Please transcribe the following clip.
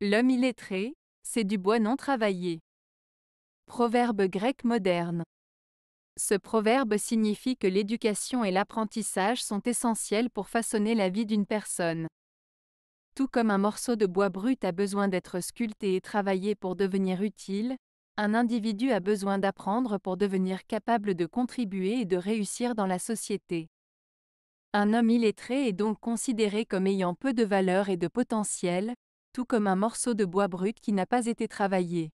L'homme illettré, c'est du bois non travaillé. Proverbe grec moderne. Ce proverbe signifie que l'éducation et l'apprentissage sont essentiels pour façonner la vie d'une personne. Tout comme un morceau de bois brut a besoin d'être sculpté et travaillé pour devenir utile, un individu a besoin d'apprendre pour devenir capable de contribuer et de réussir dans la société. Un homme illettré est donc considéré comme ayant peu de valeur et de potentiel, tout comme un morceau de bois brut qui n'a pas été travaillé.